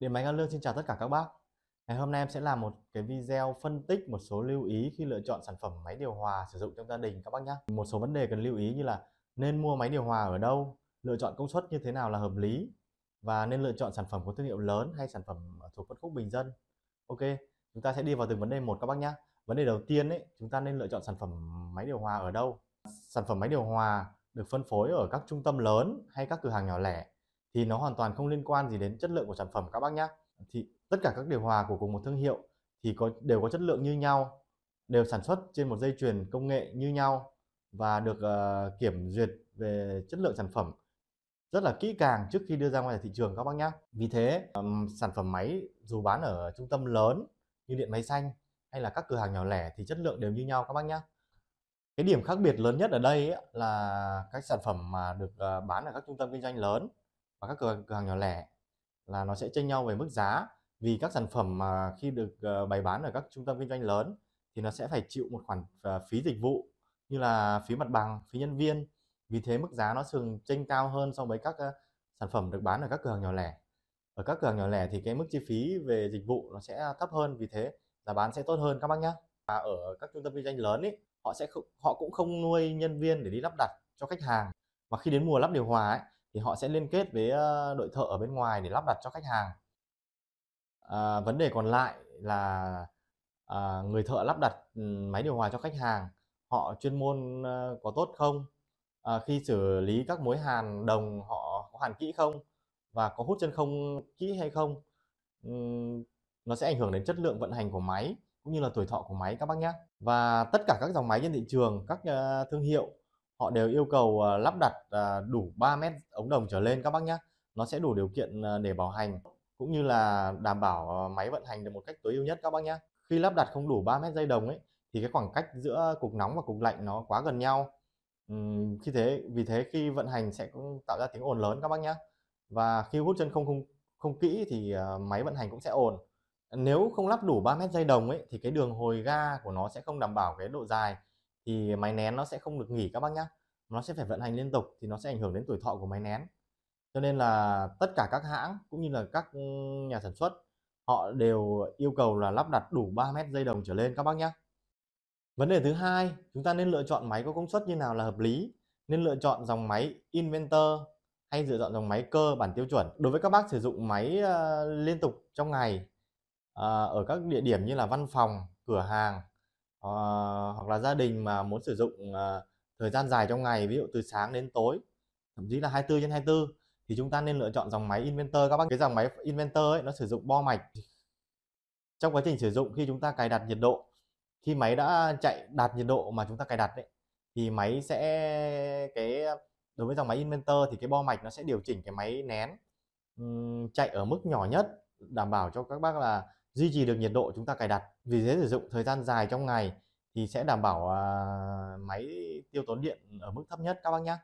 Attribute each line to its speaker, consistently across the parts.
Speaker 1: Điện máy lương xin chào tất cả các bác. Ngày hôm nay em sẽ làm một cái video phân tích một số lưu ý khi lựa chọn sản phẩm máy điều hòa sử dụng trong gia đình các bác nhé. Một số vấn đề cần lưu ý như là nên mua máy điều hòa ở đâu, lựa chọn công suất như thế nào là hợp lý và nên lựa chọn sản phẩm có thương hiệu lớn hay sản phẩm thuộc phân khúc bình dân. Ok, chúng ta sẽ đi vào từng vấn đề một các bác nhé. Vấn đề đầu tiên ấy, chúng ta nên lựa chọn sản phẩm máy điều hòa ở đâu. Sản phẩm máy điều hòa được phân phối ở các trung tâm lớn hay các cửa hàng nhỏ lẻ thì nó hoàn toàn không liên quan gì đến chất lượng của sản phẩm các bác nhé thì tất cả các điều hòa của cùng một thương hiệu thì có đều có chất lượng như nhau đều sản xuất trên một dây chuyền công nghệ như nhau và được uh, kiểm duyệt về chất lượng sản phẩm rất là kỹ càng trước khi đưa ra ngoài thị trường các bác nhé vì thế um, sản phẩm máy dù bán ở trung tâm lớn như điện máy xanh hay là các cửa hàng nhỏ lẻ thì chất lượng đều như nhau các bác nhé cái điểm khác biệt lớn nhất ở đây ấy là các sản phẩm mà được uh, bán ở các trung tâm kinh doanh lớn và các cửa hàng nhỏ lẻ là nó sẽ tranh nhau về mức giá vì các sản phẩm mà khi được ờ, bày bán ở các trung tâm kinh doanh lớn thì nó sẽ phải chịu một khoản ờ, phí dịch vụ như là phí mặt bằng, phí nhân viên. Vì thế mức giá nó thường tranh cao hơn so với các ờ, sản phẩm được bán ở các cửa hàng nhỏ lẻ. Ở các cửa hàng nhỏ lẻ thì cái mức chi phí về dịch vụ nó sẽ thấp hơn vì thế giá bán sẽ tốt hơn các bác nhé. Và ở các trung tâm kinh doanh lớn ấy họ sẽ họ cũng không nuôi nhân viên để đi lắp đặt cho khách hàng. Và khi đến mùa lắp điều hòa ấy, thì họ sẽ liên kết với ờ, đội thợ ở bên ngoài để lắp đặt cho khách hàng à, vấn đề còn lại là à, người thợ lắp đặt ừ, máy điều hòa cho khách hàng họ chuyên môn có tốt không à, khi xử lý các mối hàn đồng họ có hàn kỹ không và có hút chân không kỹ hay không ừ, nó sẽ ảnh hưởng đến chất lượng vận hành của máy cũng như là tuổi thọ của máy các bác nhé và tất cả các dòng máy trên thị trường các thương hiệu họ đều yêu cầu ờ, lắp đặt ờ, đủ 3 mét ống đồng trở lên các bác nhé nó sẽ đủ điều kiện ờ, để bảo hành cũng như là đảm bảo máy vận hành được một cách tối ưu nhất các bác nhé khi lắp đặt không đủ 3 mét dây đồng ấy thì cái khoảng cách giữa cục nóng và cục lạnh nó quá gần nhau uhm, khi thế vì thế khi vận hành sẽ cũng tạo ra tiếng ồn lớn các bác nhé và khi hút chân không không không kỹ thì máy vận hành cũng sẽ ồn nếu không lắp đủ 3 mét dây đồng ấy thì cái đường hồi ga của nó sẽ không đảm bảo cái độ dài thì máy nén nó sẽ không được nghỉ các bác nhá nó sẽ phải vận hành liên tục thì nó sẽ ảnh hưởng đến tuổi thọ của máy nén cho nên là tất cả các hãng cũng như là các ừ, nhà sản xuất họ đều yêu cầu là lắp đặt đủ 3 mét dây đồng trở lên các bác nhé vấn đề thứ hai chúng ta nên lựa chọn máy có công suất như nào là hợp lý nên lựa chọn dòng máy inventor hay lựa chọn dòng máy cơ bản tiêu chuẩn đối với các bác sử dụng máy ờ, liên tục trong ngày ờ, ở các địa điểm như là văn phòng cửa hàng Ờ, hoặc là gia đình mà muốn sử dụng ờ, thời gian dài trong ngày ví dụ từ sáng đến tối thậm chí là 24 trên 24 thì chúng ta nên lựa chọn dòng máy Inventor các bác cái dòng máy Inventor ấy nó sử dụng bo mạch trong quá trình sử dụng khi chúng ta cài đặt nhiệt độ khi máy đã chạy đạt nhiệt độ mà chúng ta cài đặt ấy, thì máy sẽ cái đối với dòng máy Inventor thì cái bo mạch nó sẽ điều chỉnh cái máy nén um, chạy ở mức nhỏ nhất đảm bảo cho các bác là duy trì được nhiệt độ chúng ta cài đặt vì thế sử dụng thời gian dài trong ngày thì sẽ đảm bảo à, máy tiêu tốn điện ở mức thấp nhất các bác nhé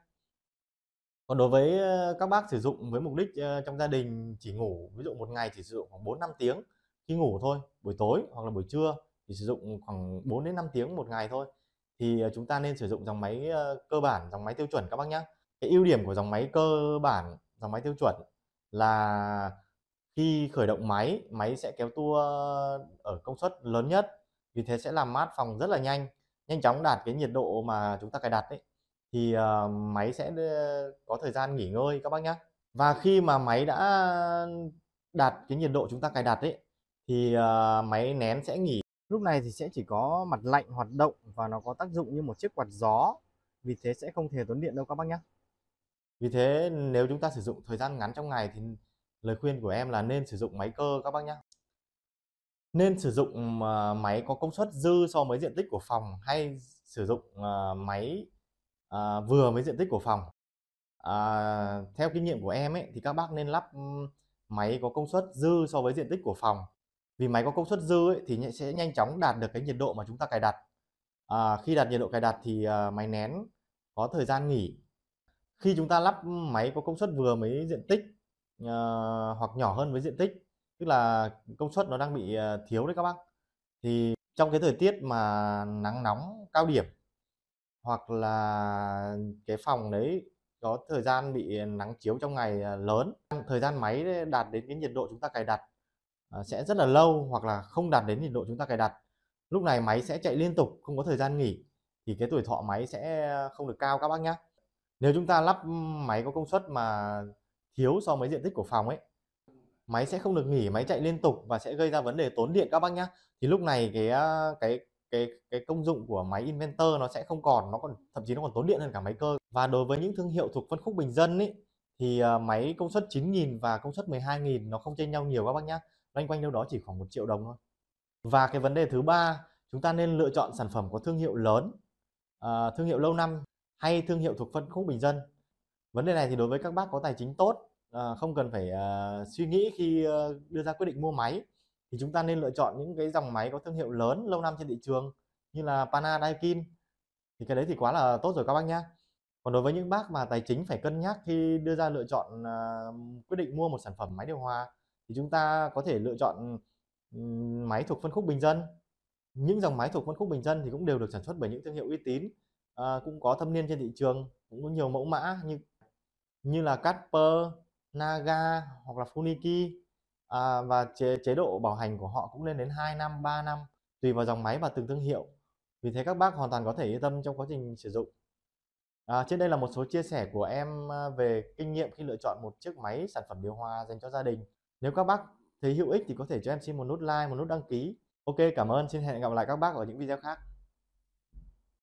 Speaker 1: còn đối với ờ, các bác sử dụng với mục đích ờ, trong gia đình chỉ ngủ ví dụ một ngày chỉ sử dụng khoảng 4 5 tiếng khi ngủ thôi buổi tối hoặc là buổi trưa thì sử dụng khoảng 4 đến 5 tiếng một ngày thôi thì ờ, chúng ta nên sử dụng dòng máy cơ bản dòng máy tiêu chuẩn các bác nhé cái ưu điểm của dòng máy cơ bản dòng máy tiêu chuẩn là khi khởi động máy máy sẽ kéo tua ở công suất lớn nhất vì thế sẽ làm mát phòng rất là nhanh nhanh chóng đạt cái nhiệt độ mà chúng ta cài đặt ấy thì uh, máy sẽ ờ, có thời gian nghỉ ngơi các bác nhé và khi mà máy đã đạt cái nhiệt độ chúng ta cài đặt ấy thì uh, máy nén sẽ nghỉ lúc này thì sẽ chỉ có mặt lạnh hoạt động và nó có tác dụng như một chiếc quạt gió vì thế sẽ không thể tốn điện đâu các bác nhé vì thế nếu chúng ta sử dụng thời gian ngắn trong ngày thì lời khuyên của em là nên sử dụng máy cơ các bác nhé nên sử dụng ờ, máy có công suất dư so với diện tích của phòng hay sử dụng ờ, máy ờ, vừa với diện tích của phòng à, theo kinh nghiệm của em ấy thì các bác nên lắp máy có công suất dư so với diện tích của phòng vì máy có công suất dư ấy, thì sẽ nhanh chóng đạt được cái nhiệt độ mà chúng ta cài đặt à, khi đạt nhiệt độ cài đặt thì máy nén có thời gian nghỉ khi chúng ta lắp máy có công suất vừa với diện tích uh, hoặc nhỏ hơn với diện tích tức là công suất nó đang bị uh, thiếu đấy các bác thì trong cái thời tiết mà nắng nóng cao điểm hoặc là cái phòng đấy có thời gian bị nắng chiếu trong ngày ờ, lớn thời gian máy đạt đến cái nhiệt độ chúng ta cài đặt sẽ rất là lâu hoặc là không đạt đến nhiệt độ chúng ta cài đặt lúc này máy sẽ chạy liên tục không có thời gian nghỉ thì cái tuổi thọ máy sẽ không được cao các bác nhé nếu chúng ta lắp máy có công suất mà thiếu so với diện tích của phòng ấy máy sẽ không được nghỉ máy chạy liên tục và sẽ gây ra vấn đề tốn điện các bác nhá thì lúc này cái cái cái cái công dụng của máy inventor nó sẽ không còn nó còn thậm chí nó còn tốn điện hơn cả máy cơ và đối với những thương hiệu thuộc phân khúc bình dân ấy thì à, máy công suất 9.000 và công suất 12.000 nó không chênh nhau nhiều các bác nhá loanh quanh đâu đó chỉ khoảng một triệu đồng thôi và cái vấn đề thứ ba chúng ta nên lựa chọn sản phẩm có thương hiệu lớn à, thương hiệu lâu năm hay thương hiệu thuộc phân khúc bình dân vấn đề này thì đối với các bác có tài chính tốt ờ, không cần phải ờ, suy nghĩ khi ờ, đưa ra quyết định mua máy thì chúng ta nên lựa chọn những cái dòng máy có thương hiệu lớn lâu năm trên thị trường như là Pana Daikin thì cái đấy thì quá là tốt rồi các bác nhé còn đối với những bác mà tài chính phải cân nhắc khi đưa ra lựa chọn uh, quyết định mua một sản phẩm máy điều hòa thì chúng ta có thể lựa chọn ừ, máy thuộc phân khúc bình dân những dòng máy thuộc phân khúc bình dân thì cũng đều được sản xuất bởi những thương hiệu uy tín uh, cũng có thâm niên trên thị trường cũng có nhiều mẫu mã như như là Casper, Naga hoặc là Funiki à, và chế, chế độ bảo hành của họ cũng lên đến 2 năm, 3 năm tùy vào dòng máy và từng thương hiệu. Vì thế các bác hoàn toàn có thể yên tâm trong quá trình sử dụng. À, trên đây là một số chia sẻ của em à, về kinh nghiệm khi lựa chọn một chiếc máy sản phẩm điều hòa dành cho gia đình. Nếu các bác thấy hữu ích thì có thể cho em xin một nút like, một nút đăng ký. Ok, cảm ơn. Xin hẹn gặp lại các bác ở những video khác.